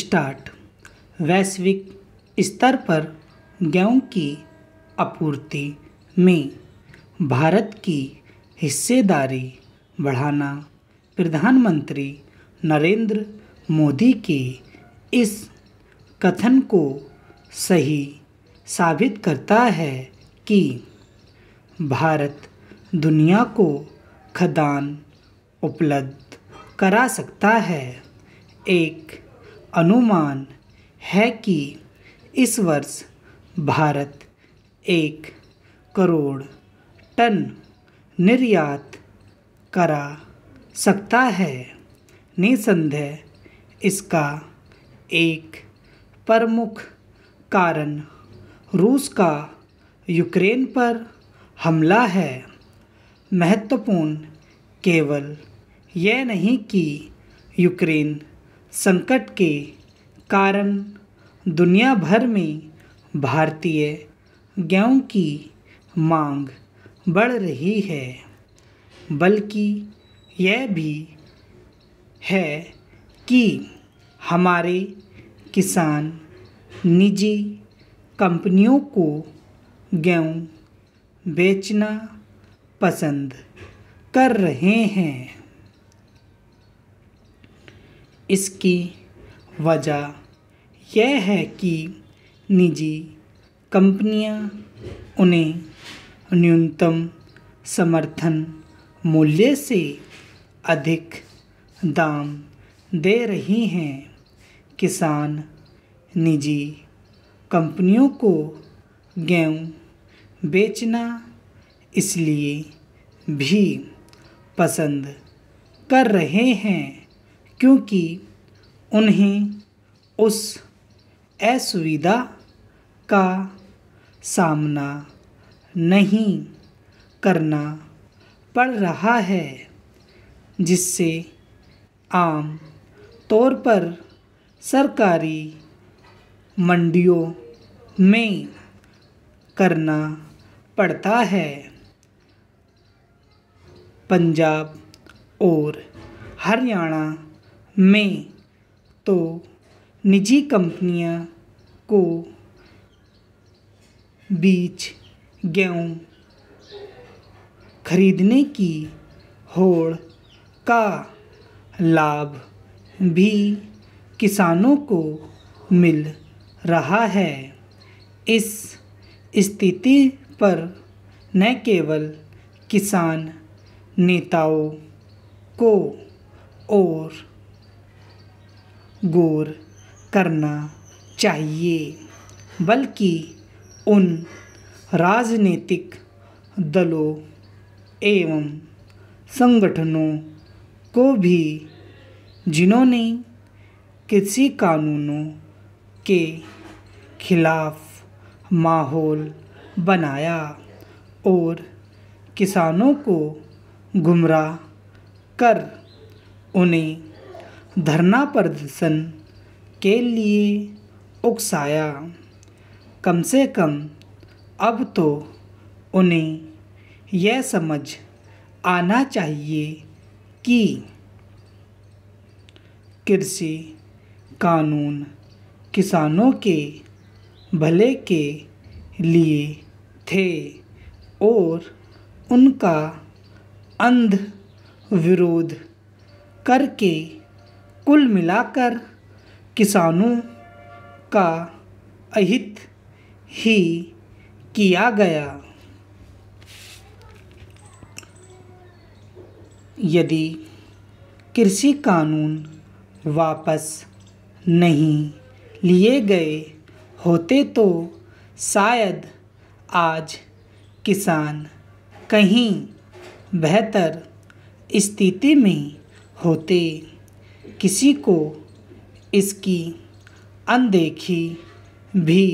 start वैश्विक स्तर पर गेहूँ की आपूर्ति में भारत की हिस्सेदारी बढ़ाना प्रधानमंत्री नरेंद्र मोदी के इस कथन को सही साबित करता है कि भारत दुनिया को खदान उपलब्ध करा सकता है एक अनुमान है कि इस वर्ष भारत एक करोड़ टन निर्यात करा सकता है निसंदेह इसका एक प्रमुख कारण रूस का यूक्रेन पर हमला है महत्वपूर्ण केवल यह नहीं कि यूक्रेन संकट के कारण दुनिया भर में भारतीय गेहूँ की मांग बढ़ रही है बल्कि यह भी है कि हमारे किसान निजी कंपनियों को गेहूँ बेचना पसंद कर रहे हैं इसकी वजह यह है कि निजी कंपनियां उन्हें न्यूनतम समर्थन मूल्य से अधिक दाम दे रही हैं किसान निजी कंपनियों को गेहूँ बेचना इसलिए भी पसंद कर रहे हैं क्योंकि उन्हें उस असुविधा का सामना नहीं करना पड़ रहा है जिससे आम तौर पर सरकारी मंडियों में करना पड़ता है पंजाब और हरियाणा में तो निजी कंपनियां को बीज गेहूँ खरीदने की होड़ का लाभ भी किसानों को मिल रहा है इस स्थिति पर न केवल किसान नेताओं को और गौर करना चाहिए बल्कि उन राजनीतिक दलों एवं संगठनों को भी जिन्होंने किसी कानूनों के खिलाफ माहौल बनाया और किसानों को गुमराह कर उन्हें धरना प्रदर्शन के लिए उकसाया कम से कम अब तो उन्हें यह समझ आना चाहिए कि कृषि कानून किसानों के भले के लिए थे और उनका अंध विरोध करके कुल मिलाकर किसानों का अहित ही किया गया यदि कृषि कानून वापस नहीं लिए गए होते तो शायद आज किसान कहीं बेहतर स्थिति में होते किसी को इसकी अनदेखी भी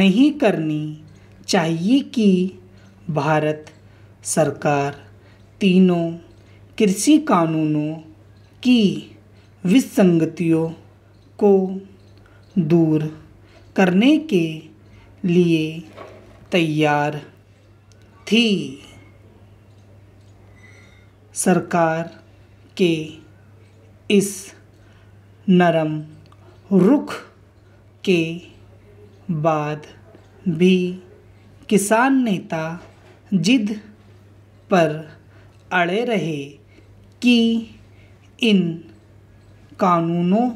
नहीं करनी चाहिए कि भारत सरकार तीनों कृषि कानूनों की विसंगतियों को दूर करने के लिए तैयार थी सरकार के इस नरम रुख के बाद भी किसान नेता ज़िद पर अड़े रहे कि इन कानूनों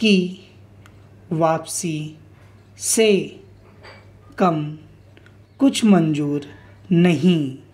की वापसी से कम कुछ मंजूर नहीं